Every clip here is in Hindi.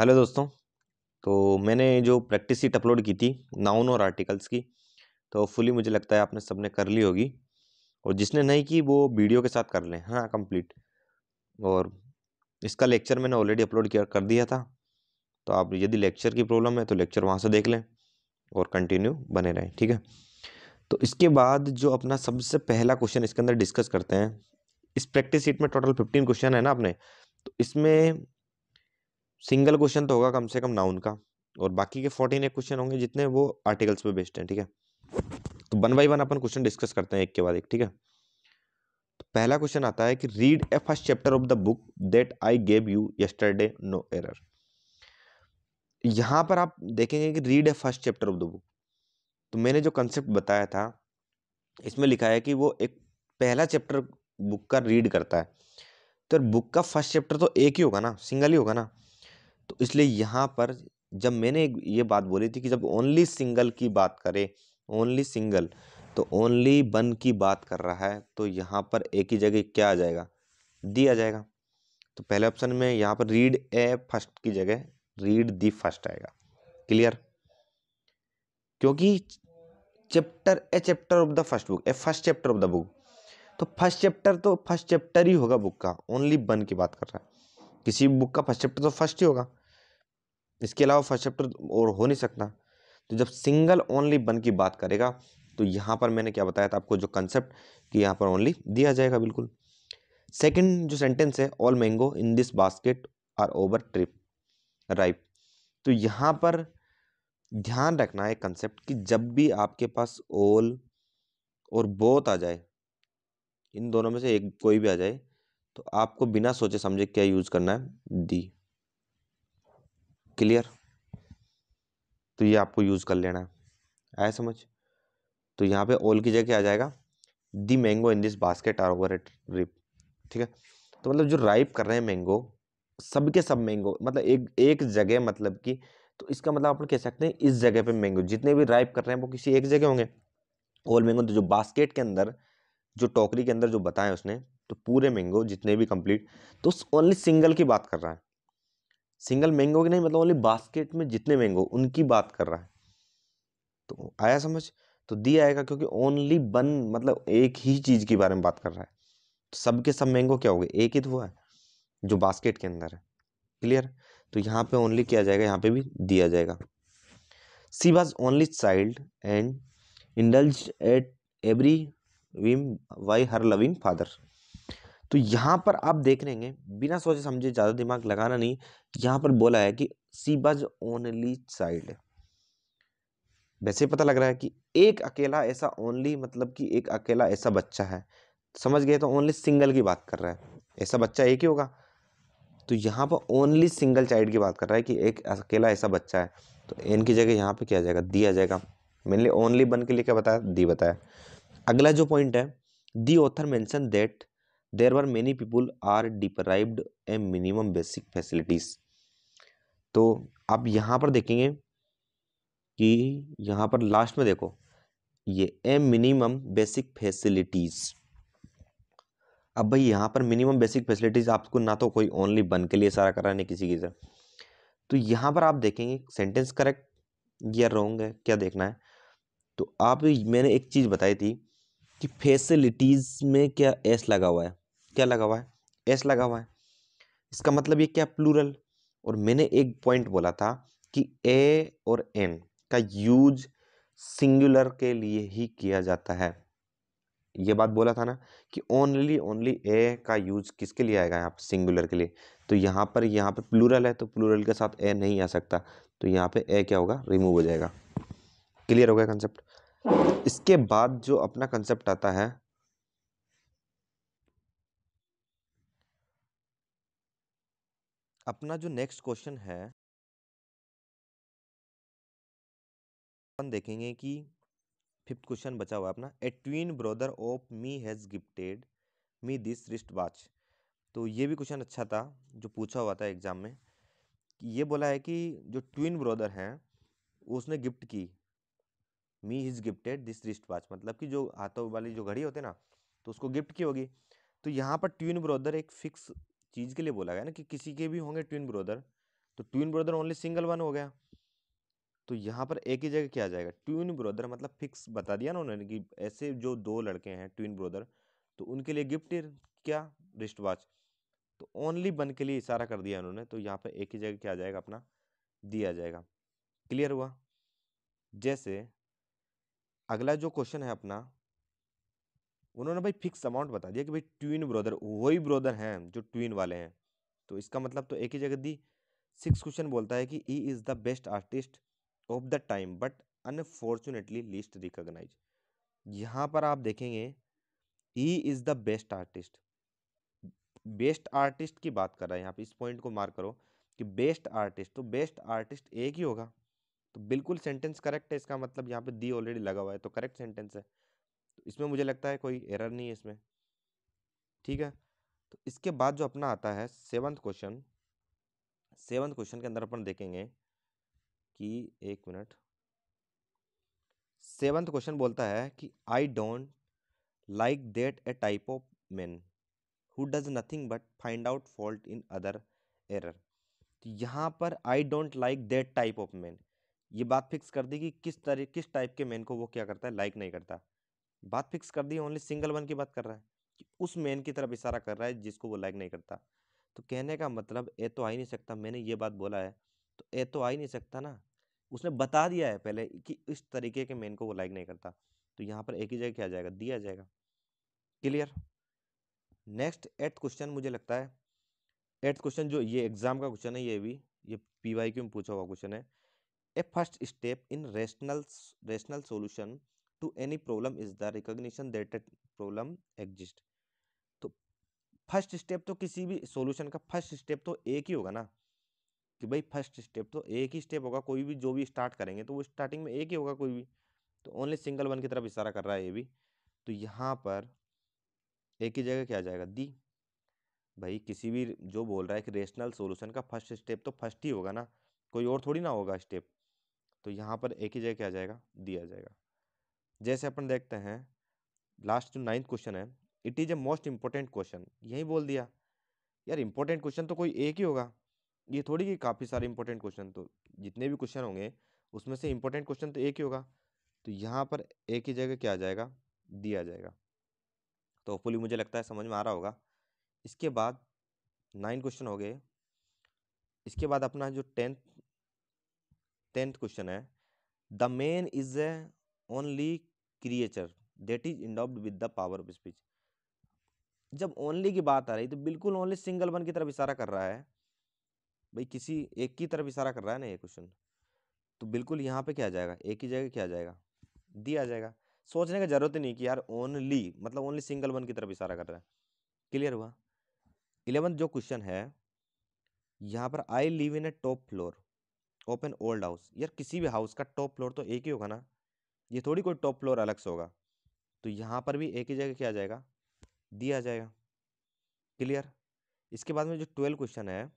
हेलो दोस्तों तो मैंने जो प्रैक्टिस सीट अपलोड की थी नाउन और आर्टिकल्स की तो फुली मुझे लगता है आपने सबने कर ली होगी और जिसने नहीं की वो वीडियो के साथ कर लें हाँ कंप्लीट और इसका लेक्चर मैंने ऑलरेडी अपलोड किया कर दिया था तो आप यदि लेक्चर की प्रॉब्लम है तो लेक्चर वहाँ से देख लें और कंटिन्यू बने रहें ठीक है तो इसके बाद जो अपना सबसे पहला क्वेश्चन इसके अंदर डिस्कस करते हैं इस प्रैक्टिस सीट में टोटल फिफ्टीन क्वेश्चन है ना आपने तो इसमें सिंगल क्वेश्चन तो होगा कम से कम नाउन का और बाकी के फोर्टीन एक क्वेश्चन होंगे जितने वो आर्टिकल्स पे बेस्ड हैं ठीक है तो वन बाई वन अपन क्वेश्चन डिस्कस करते हैं एक के बाद एक ठीक है तो पहला क्वेश्चन आता है कि read a first chapter of the book that I gave you yesterday no error यहाँ पर आप देखेंगे कि read a first chapter of the book तो मैंने जो कंसेप्ट बताया था इसमें लिखा है कि वो एक पहला चैप्टर बुक का रीड करता है तो बुक का फर्स्ट चैप्टर तो एक ही होगा ना सिंगल ही होगा ना तो इसलिए यहाँ पर जब मैंने ये बात बोली थी कि जब ओनली सिंगल की बात करें ओनली सिंगल तो ओनली वन की बात कर रहा है तो यहाँ पर एक ही जगह क्या आ जाएगा दी आ जाएगा तो पहले ऑप्शन में यहाँ पर रीड ए फर्स्ट की जगह रीड दी फर्स्ट आएगा क्लियर क्योंकि chapter a chapter of the first book a first chapter of the book तो फर्स्ट चैप्टर तो फर्स्ट चैप्टर ही होगा बुक का ओनली वन की बात कर रहा है किसी बुक का फर्स्ट चैप्टर तो फर्स्ट ही होगा इसके अलावा फर्स्ट चैप्टर और हो नहीं सकता तो जब सिंगल ओनली वन की बात करेगा तो यहाँ पर मैंने क्या बताया था आपको जो कंसेप्ट कि यहाँ पर ओनली दिया जाएगा बिल्कुल सेकंड जो सेंटेंस है all mango in this basket are over trip ripe तो यहाँ पर ध्यान रखना है कंसेप्ट कि जब भी आपके पास ओल और बोथ आ जाए इन दोनों में से एक कोई भी आ जाए तो आपको बिना सोचे समझे क्या यूज़ करना है दी क्लियर तो ये आपको यूज़ कर लेना है आया समझ तो यहाँ पे ऑल की जगह आ जाएगा the mango in this basket are over at ripe ठीक है तो मतलब जो राइप कर रहे हैं मैंगो सब के सब मैंगो मतलब एक एक जगह मतलब कि तो इसका मतलब आप कह सकते हैं इस जगह पे मैंगो जितने भी राइप कर रहे हैं वो किसी एक जगह होंगे ऑल मैंगो तो जो बास्केट के अंदर जो टोकरी के अंदर जो बताएं उसने तो पूरे मैंगो जितने भी कंप्लीट तो ओनली सिंगल की बात कर रहा है सिंगल मैंगो की नहीं मतलब ओनली बास्केट में जितने मैंगो उनकी बात कर रहा है तो आया समझ तो दी आएगा क्योंकि ओनली वन मतलब एक ही चीज़ के बारे में बात कर रहा है तो सब के सब मैंगो क्या हो गए एक ही तो हुआ है जो बास्केट के अंदर है क्लियर तो यहाँ पे ओनली किया जाएगा यहाँ पे भी दिया जाएगा she was only child and indulge at every whim by her loving father तो यहाँ पर आप देख लेंगे बिना सोचे समझे ज़्यादा दिमाग लगाना नहीं यहाँ पर बोला है कि सी बज ओनली चाइल्ड वैसे पता लग रहा है कि एक अकेला ऐसा ओनली मतलब कि एक अकेला ऐसा बच्चा है समझ गए तो ओनली सिंगल की बात कर रहा है ऐसा बच्चा एक ही होगा तो यहाँ पर ओनली सिंगल चाइल्ड की बात कर रहा है कि एक अकेला ऐसा बच्चा है तो एन की जगह यहाँ पे क्या जाएगा दिया जाएगा मेनली ओनली बन के लिए क्या बताया दी बताया अगला जो पॉइंट है the author mentions that there are many people are deprived a minimum basic facilities तो आप यहाँ पर देखेंगे कि यहाँ पर लास्ट में देखो ये ए मिनिमम बेसिक फैसिलिटीज़ अब भाई यहाँ पर मिनिमम बेसिक फैसिलिटीज़ आपको ना तो कोई ओनली बन के लिए सारा कराने किसी की तरह तो यहाँ पर आप देखेंगे सेंटेंस करेक्ट या रॉन्ग है क्या देखना है तो आप मैंने एक चीज़ बताई थी कि फैसिलिटीज़ में क्या एस लगा हुआ है क्या लगा हुआ है एस लगा हुआ है इसका मतलब ये क्या प्लूरल और मैंने एक पॉइंट बोला था कि ए और एन का यूज सिंगुलर के लिए ही किया जाता है ये बात बोला था ना कि ओनली ओनली ए का यूज किसके लिए आएगा यहाँ पर सिंगुलर के लिए तो यहाँ पर यहाँ पर प्लूरल है तो प्लूरल के साथ ए नहीं आ सकता तो यहाँ पे ए क्या होगा रिमूव हो जाएगा क्लियर हो गया कंसेप्ट इसके बाद जो अपना कंसेप्ट आता है अपना जो नेक्स्ट क्वेश्चन है अपन देखेंगे कि फिफ्थ क्वेश्चन बचा हुआ अपना a twin brother of me has gifted me this wrist watch तो ये भी क्वेश्चन अच्छा था जो पूछा हुआ था एग्जाम में ये बोला है कि जो ट्विन ब्रदर हैं उसने गिफ्ट की me is gifted this wrist watch मतलब कि जो हाथों वाली जो घड़ी होते ना तो उसको गिफ्ट की होगी तो यहाँ पर ट्विन ब्रदर एक फिक्स चीज़ के लिए बोला गया ना कि किसी के भी होंगे ट्विन ब्रदर तो twin brother only single one हो गया तो यहाँ पर एक ही जगह क्या आ जाएगा ट्विन ब्रदर मतलब फिक्स बता दिया ना उन्होंने कि ऐसे जो दो लड़के हैं ट्विन ब्रदर तो उनके लिए गिफ्ट क्या रिस्ट वॉच तो ओनली वन के लिए इशारा कर दिया उन्होंने तो यहाँ पर एक ही जगह क्या आ जाएगा अपना दिया जाएगा क्लियर हुआ जैसे अगला जो क्वेश्चन है अपना उन्होंने भाई फिक्स अमाउंट बता दिया कि भाई ट्विन ब्रदर वही ब्रदर हैं जो ट्विन वाले हैं तो इसका मतलब तो एक ही जगह दी सिक्स क्वेश्चन बोलता है कि he is the best artist of the time but unfortunately least recognise यहाँ पर आप देखेंगे he is the best artist best artist की बात कर रहा है यहाँ पे इस पॉइंट को मार्क करो कि बेस्ट आर्टिस्ट तो बेस्ट आर्टिस्ट एक ही होगा तो बिल्कुल सेंटेंस करेक्ट है इसका मतलब यहाँ पे दी ऑलरेडी लगा हुआ है तो करेक्ट सेंटेंस है तो इसमें मुझे लगता है कोई एरर नहीं है इसमें ठीक है तो इसके बाद जो अपना आता है सेवन्थ क्वेश्चन सेवन्थ क्वेश्चन के अंदर अपन देखेंगे कि एक मिनट सेवन्थ क्वेश्चन बोलता है कि I don't like that a type of man who does nothing but find out fault in other error तो यहाँ पर I don't like that type of man ये बात फिक्स कर दी कि किस तरह किस टाइप के मैन को वो क्या करता है लाइक like नहीं करता बात फिक्स कर दी ओनली सिंगल वन की बात कर रहा है कि उस मैन की तरफ इशारा कर रहा है जिसको वो लाइक नहीं करता तो कहने का मतलब ए तो आ ही नहीं सकता मैंने ये बात बोला है तो ए तो आ ही नहीं सकता ना उसने बता दिया है पहले कि इस तरीके के मैन को वो लाइक नहीं करता तो यहाँ पर एक ही जगह क्या जाएगा दिया जाएगा क्लियर नेक्स्ट एट्थ क्वेश्चन मुझे लगता है एट्थ क्वेश्चन जो ये एग्जाम का क्वेश्चन है ये भी ये पी वाई क्यू में पूछा हुआ क्वेश्चन है a first step in rational rational solution to any problem is the recognition that a problem तो फर्स्ट स्टेप तो किसी भी सोल्यूशन का फर्स्ट स्टेप तो एक ही होगा ना कि भाई फर्स्ट स्टेप तो एक ही स्टेप होगा कोई भी जो भी स्टार्ट करेंगे तो वो स्टार्टिंग में एक ही होगा कोई भी तो ओनली सिंगल वन की तरफ इशारा कर रहा है ये भी तो यहाँ पर एक ही जगह क्या जाएगा दी भाई किसी भी जो बोल रहा है कि रेशनल सोल्यूशन का फर्स्ट स्टेप तो फर्स्ट ही होगा ना कोई और थोड़ी ना होगा स्टेप तो यहाँ पर एक ही जगह क्या जाएगा दिया जाएगा जैसे अपन देखते हैं लास्ट जो नाइन्थ क्वेश्चन है it is a most important question यही बोल दिया यार इंपॉर्टेंट क्वेश्चन तो कोई एक ही होगा ये थोड़ी कि काफ़ी सारे इंपॉर्टेंट क्वेश्चन तो जितने भी क्वेश्चन होंगे उसमें से इम्पोर्टेंट क्वेश्चन तो एक ही होगा तो यहाँ पर एक ही जगह क्या आ जाएगा दिया जाएगा तो होपफुली मुझे लगता है समझ में आ रहा होगा इसके बाद नाइन क्वेश्चन हो गए इसके बाद अपना जो टेंथ टेंथ क्वेश्चन है the man is a only creature that is endowed with the power of speech जब ओनली की बात आ रही तो बिल्कुल ओनली सिंगल वन की तरफ इशारा कर रहा है भाई किसी एक की तरफ इशारा कर रहा है ना ये क्वेश्चन तो बिल्कुल यहाँ पे क्या आ जाएगा एक ही जगह क्या आ जाएगा दी आ जाएगा सोचने का जरूरत ही नहीं कि यार ओनली मतलब ओनली सिंगल वन की तरफ इशारा कर रहा है क्लियर हुआ इलेवन जो क्वेश्चन है यहाँ पर I live in a top floor open old house यार किसी भी हाउस का टॉप फ्लोर तो एक ही होगा ना ये थोड़ी कोई टॉप फ्लोर अलग से होगा तो यहाँ पर भी एक ही जगह क्या आ जाएगा डी आ जाएगा क्लियर इसके बाद में जो ट्वेल्व क्वेश्चन है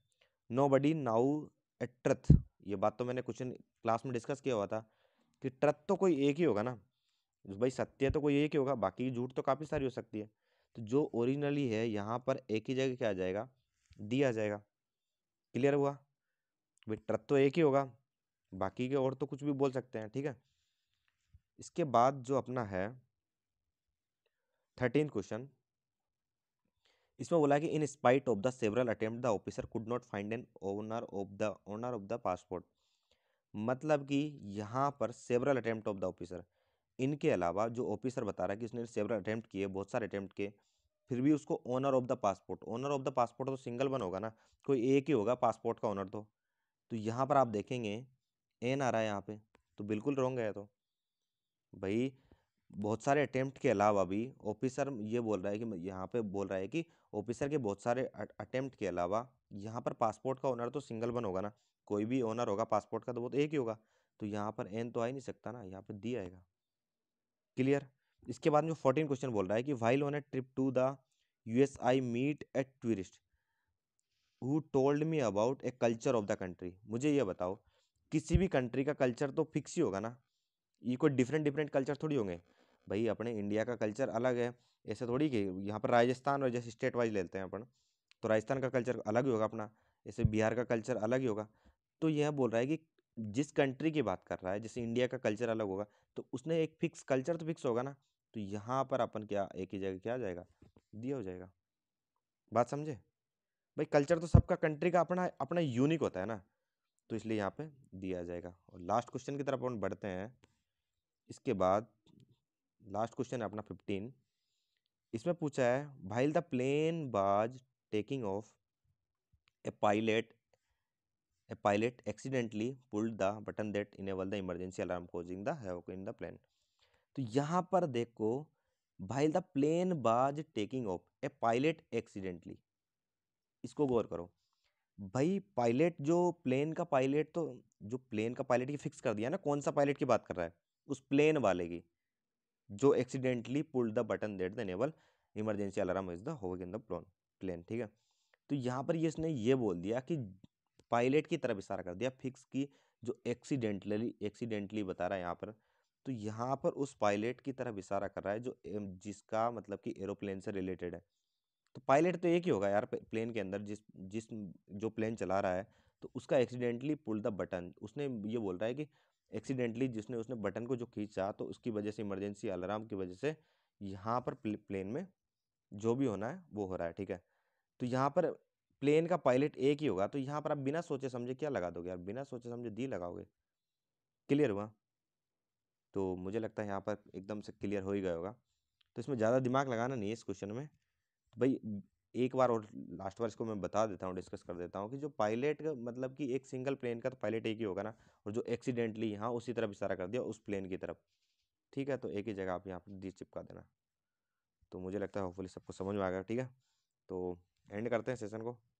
nobody now a truth ये बात तो मैंने क्वेश्चन क्लास में डिस्कस किया हुआ था कि ट्रथ तो कोई एक ही होगा ना भाई सत्य तो कोई एक ही होगा बाकी झूठ तो काफ़ी सारी हो सकती है तो जो ओरिजिनली है यहाँ पर एक ही जगह क्या आ जाएगा डी आ जाएगा क्लियर हुआ भाई ट्रथ तो एक ही होगा बाकी के और तो कुछ भी बोल सकते हैं ठीक है इसके बाद जो अपना है थर्टीन क्वेश्चन इसमें बोला कि in spite of the several attempt the officer could not find an owner of the owner of the passport मतलब कि यहाँ पर several attempt of the officer इनके अलावा जो ऑफिसर बता रहा है कि उसने सेवरल अटेम्प्ट किए बहुत सारे अटेम्प्ट किए फिर भी उसको owner of the passport owner of the passport तो सिंगल वन होगा ना कोई एक ही होगा पासपोर्ट का ओनर तो तो यहाँ पर आप देखेंगे एन आ रहा है यहाँ पे तो बिल्कुल रॉन्ग है तो भाई बहुत सारे अटैम्प्ट के अलावा भी ऑफिसर ये बोल रहा है कि यहाँ पे बोल रहा है कि ऑफिसर के बहुत सारे अटैम्प्ट के अलावा यहाँ पर पासपोर्ट का ओनर तो सिंगल वन होगा ना कोई भी ओनर होगा पासपोर्ट का तो वो तो एक ही होगा तो यहाँ पर एन तो आ ही नहीं सकता ना यहाँ पर दी आएगा क्लियर इसके बाद में फोर्टीन क्वेश्चन बोल रहा है कि while on a trip to the U S I meet a tourist who told me about a culture of the country मुझे ये बताओ किसी भी कंट्री का कल्चर तो फिक्स ही होगा ना ये कोई डिफरेंट डिफरेंट कल्चर थोड़ी होंगे भाई अपने इंडिया का कल्चर अलग है ऐसे थोड़ी कि यहाँ पर राजस्थान और जैसे स्टेट वाइज लेते हैं अपन तो राजस्थान का कल्चर अलग ही होगा अपना ऐसे बिहार का कल्चर अलग ही होगा तो यह बोल रहा है कि जिस कंट्री की बात कर रहा है जैसे इंडिया का कल्चर अलग होगा तो उसने एक फिक्स कल्चर तो फिक्स होगा ना तो यहाँ पर अपन क्या एक ही जगह क्या आ जाएगा दिया हो जाएगा बात समझे भाई कल्चर तो सबका कंट्री का अपना अपना यूनिक होता है ना तो इसलिए यहाँ पे दिया जाएगा और लास्ट क्वेश्चन की तरफ अपन बढ़ते हैं इसके बाद लास्ट क्वेश्चन है अपना फिफ्टीन इसमें पूछा है भाई the plane was taking off a pilot a pilot accidentally pulled the button that enable the emergency alarm causing the havoc in the plane तो यहाँ पर देखो भाई the plane was taking off a pilot accidentally इसको गौर करो भाई पायलट जो प्लेन का पायलट तो जो प्लेन का पायलट ये फिक्स कर दिया ना कौन सा पायलट की बात कर रहा है उस प्लेन वाले की जो accidentally pull the button that the naval emergency alarm is the having in the plane plane ठीक है तो यहाँ पर ये इसने ये बोल दिया कि पायलट की तरफ इशारा कर दिया फिक्स की जो एक्सीडेंटली एक्सीडेंटली बता रहा है यहाँ पर तो यहाँ पर उस पायलट की तरफ इशारा कर रहा है जो जिसका मतलब कि एरोप्लेन से रिलेटेड है तो पायलट तो एक ही होगा यार प्लेन के अंदर जिस जिस जो प्लेन चला रहा है तो उसका एक्सीडेंटली पुल द बटन उसने ये बोल रहा है कि एक्सीडेंटली जिसने उसने बटन को जो खींचा तो उसकी वजह से इमरजेंसी अलार्म की वजह से यहाँ पर प्लेन में जो भी होना है वो हो रहा है ठीक है तो यहाँ पर प्लेन का पायलट एक ही होगा तो यहाँ पर आप बिना सोचे समझे क्या लगा दोगे यार बिना सोचे समझे दी लगाओगे क्लियर हुआ तो मुझे लगता है यहाँ पर एकदम से क्लियर हो ही गया होगा तो इसमें ज़्यादा दिमाग लगाना नहीं है इस क्वेश्चन में तो भाई एक बार और लास्ट बार इसको मैं बता देता हूँ डिस्कस कर देता हूँ कि जो पायलट मतलब कि एक सिंगल प्लेन का तो पायलट एक ही होगा ना और जो एक्सीडेंटली यहाँ उसी तरफ इशारा कर दिया उस प्लेन की तरफ ठीक है तो एक ही जगह आप यहाँ पर डी चिपका देना तो मुझे लगता है होपफुली सबको समझ में आ गया ठीक है तो एंड करते हैं सेशन को